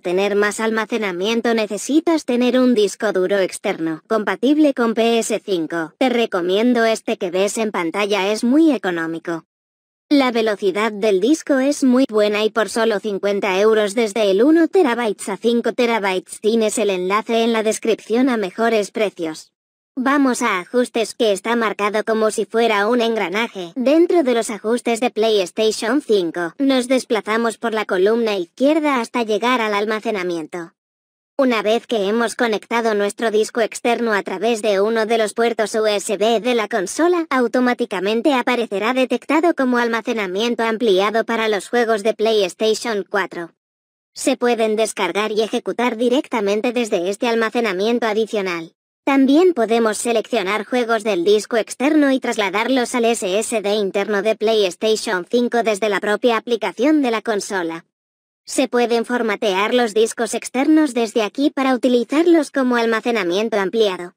tener más almacenamiento necesitas tener un disco duro externo, compatible con PS5. Te recomiendo este que ves en pantalla, es muy económico. La velocidad del disco es muy buena y por solo 50 euros desde el 1 TB a 5 TB tienes el enlace en la descripción a mejores precios. Vamos a ajustes que está marcado como si fuera un engranaje. Dentro de los ajustes de PlayStation 5, nos desplazamos por la columna izquierda hasta llegar al almacenamiento. Una vez que hemos conectado nuestro disco externo a través de uno de los puertos USB de la consola, automáticamente aparecerá detectado como almacenamiento ampliado para los juegos de PlayStation 4. Se pueden descargar y ejecutar directamente desde este almacenamiento adicional. También podemos seleccionar juegos del disco externo y trasladarlos al SSD interno de PlayStation 5 desde la propia aplicación de la consola. Se pueden formatear los discos externos desde aquí para utilizarlos como almacenamiento ampliado.